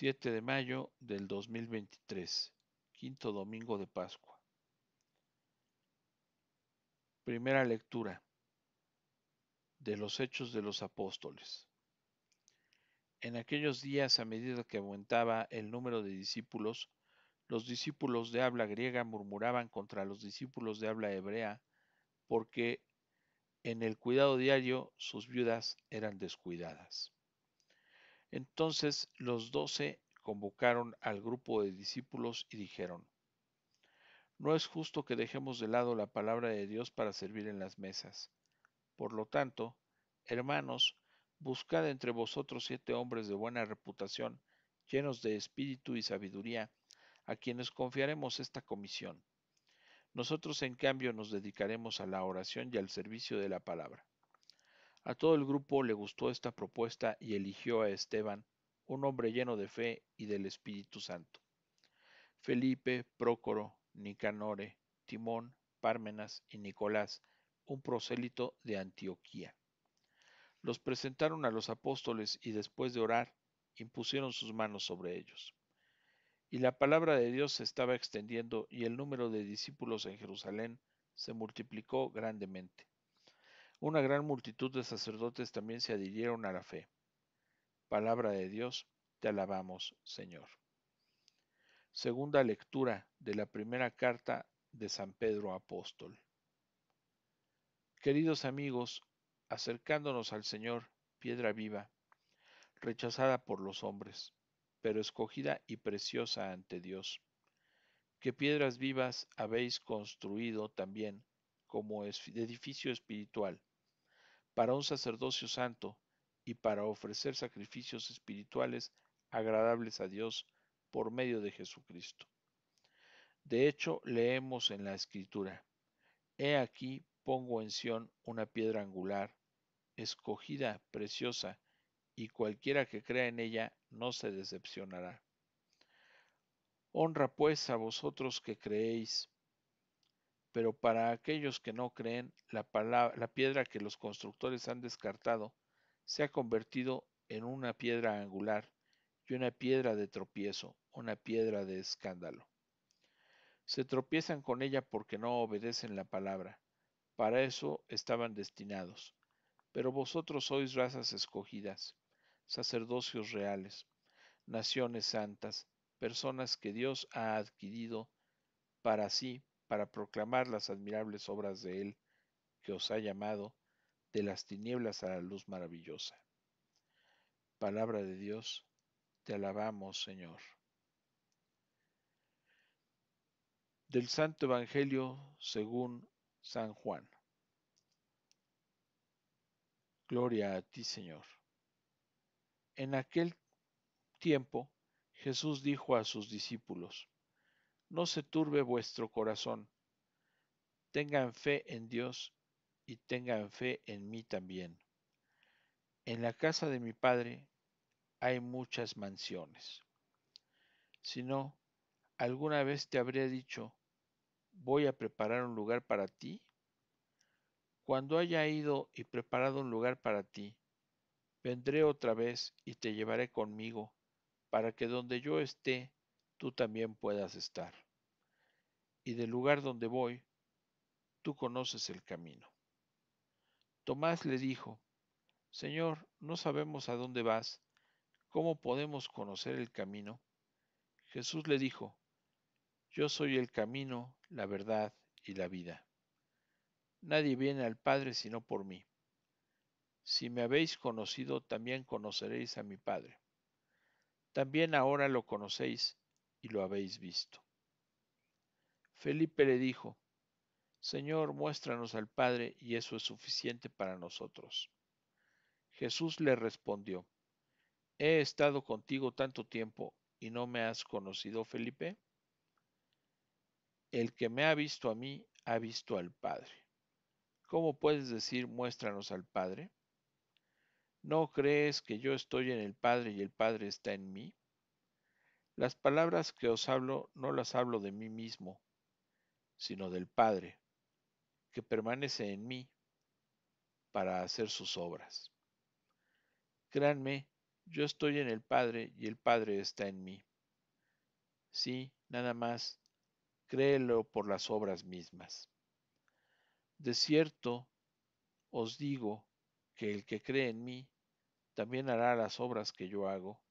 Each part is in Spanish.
7 de mayo del 2023, quinto domingo de Pascua. Primera lectura de los Hechos de los Apóstoles. En aquellos días, a medida que aumentaba el número de discípulos, los discípulos de habla griega murmuraban contra los discípulos de habla hebrea, porque en el cuidado diario sus viudas eran descuidadas. Entonces los doce convocaron al grupo de discípulos y dijeron, No es justo que dejemos de lado la palabra de Dios para servir en las mesas. Por lo tanto, hermanos, buscad entre vosotros siete hombres de buena reputación, llenos de espíritu y sabiduría, a quienes confiaremos esta comisión. Nosotros, en cambio, nos dedicaremos a la oración y al servicio de la palabra. A todo el grupo le gustó esta propuesta y eligió a Esteban, un hombre lleno de fe y del Espíritu Santo. Felipe, Prócoro, Nicanore, Timón, Pármenas y Nicolás, un prosélito de Antioquía. Los presentaron a los apóstoles y después de orar, impusieron sus manos sobre ellos. Y la palabra de Dios se estaba extendiendo y el número de discípulos en Jerusalén se multiplicó grandemente. Una gran multitud de sacerdotes también se adhirieron a la fe. Palabra de Dios, te alabamos, Señor. Segunda lectura de la primera carta de San Pedro Apóstol. Queridos amigos, acercándonos al Señor, piedra viva, rechazada por los hombres, pero escogida y preciosa ante Dios, que piedras vivas habéis construido también como edificio espiritual para un sacerdocio santo y para ofrecer sacrificios espirituales agradables a Dios por medio de Jesucristo. De hecho, leemos en la Escritura, He aquí pongo en Sión una piedra angular, escogida, preciosa, y cualquiera que crea en ella no se decepcionará. Honra pues a vosotros que creéis, pero para aquellos que no creen, la, la piedra que los constructores han descartado se ha convertido en una piedra angular y una piedra de tropiezo, una piedra de escándalo. Se tropiezan con ella porque no obedecen la palabra. Para eso estaban destinados. Pero vosotros sois razas escogidas, sacerdocios reales, naciones santas, personas que Dios ha adquirido para sí para proclamar las admirables obras de Él que os ha llamado de las tinieblas a la luz maravillosa. Palabra de Dios, te alabamos Señor. Del Santo Evangelio según San Juan. Gloria a ti Señor. En aquel tiempo Jesús dijo a sus discípulos, no se turbe vuestro corazón. Tengan fe en Dios y tengan fe en mí también. En la casa de mi Padre hay muchas mansiones. Si no, alguna vez te habría dicho, voy a preparar un lugar para ti. Cuando haya ido y preparado un lugar para ti, vendré otra vez y te llevaré conmigo, para que donde yo esté, tú también puedas estar. Y del lugar donde voy, tú conoces el camino. Tomás le dijo, Señor, no sabemos a dónde vas, ¿cómo podemos conocer el camino? Jesús le dijo, Yo soy el camino, la verdad y la vida. Nadie viene al Padre sino por mí. Si me habéis conocido, también conoceréis a mi Padre. También ahora lo conocéis y lo habéis visto. Felipe le dijo, Señor, muéstranos al Padre y eso es suficiente para nosotros. Jesús le respondió, He estado contigo tanto tiempo y no me has conocido, Felipe. El que me ha visto a mí, ha visto al Padre. ¿Cómo puedes decir, muéstranos al Padre? ¿No crees que yo estoy en el Padre y el Padre está en mí? Las palabras que os hablo no las hablo de mí mismo, sino del Padre, que permanece en mí para hacer sus obras. Créanme, yo estoy en el Padre y el Padre está en mí. Sí, nada más, créelo por las obras mismas. De cierto, os digo que el que cree en mí, también hará las obras que yo hago,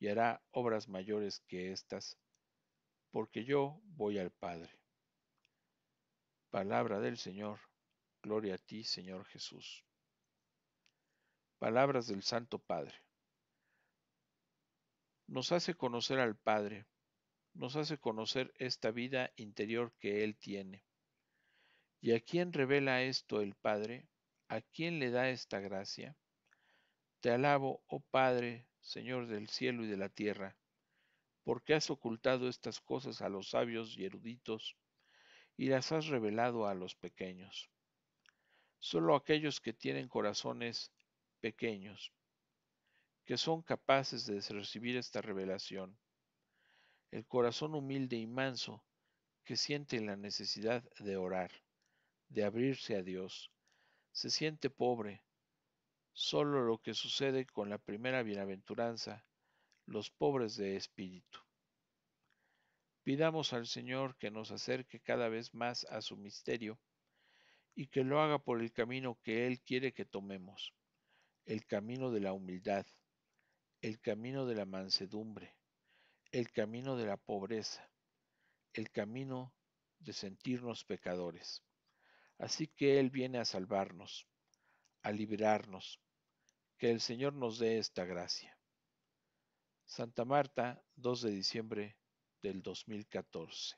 y hará obras mayores que estas, porque yo voy al Padre. Palabra del Señor, gloria a ti, Señor Jesús. Palabras del Santo Padre. Nos hace conocer al Padre, nos hace conocer esta vida interior que Él tiene. ¿Y a quién revela esto el Padre? ¿A quién le da esta gracia? Te alabo, oh Padre, Señor del cielo y de la tierra, ¿por qué has ocultado estas cosas a los sabios y eruditos y las has revelado a los pequeños? Solo aquellos que tienen corazones pequeños, que son capaces de recibir esta revelación. El corazón humilde y manso que siente la necesidad de orar, de abrirse a Dios, se siente pobre, solo lo que sucede con la primera bienaventuranza, los pobres de espíritu. Pidamos al Señor que nos acerque cada vez más a su misterio y que lo haga por el camino que Él quiere que tomemos, el camino de la humildad, el camino de la mansedumbre, el camino de la pobreza, el camino de sentirnos pecadores. Así que Él viene a salvarnos a liberarnos. Que el Señor nos dé esta gracia. Santa Marta, 2 de diciembre del 2014.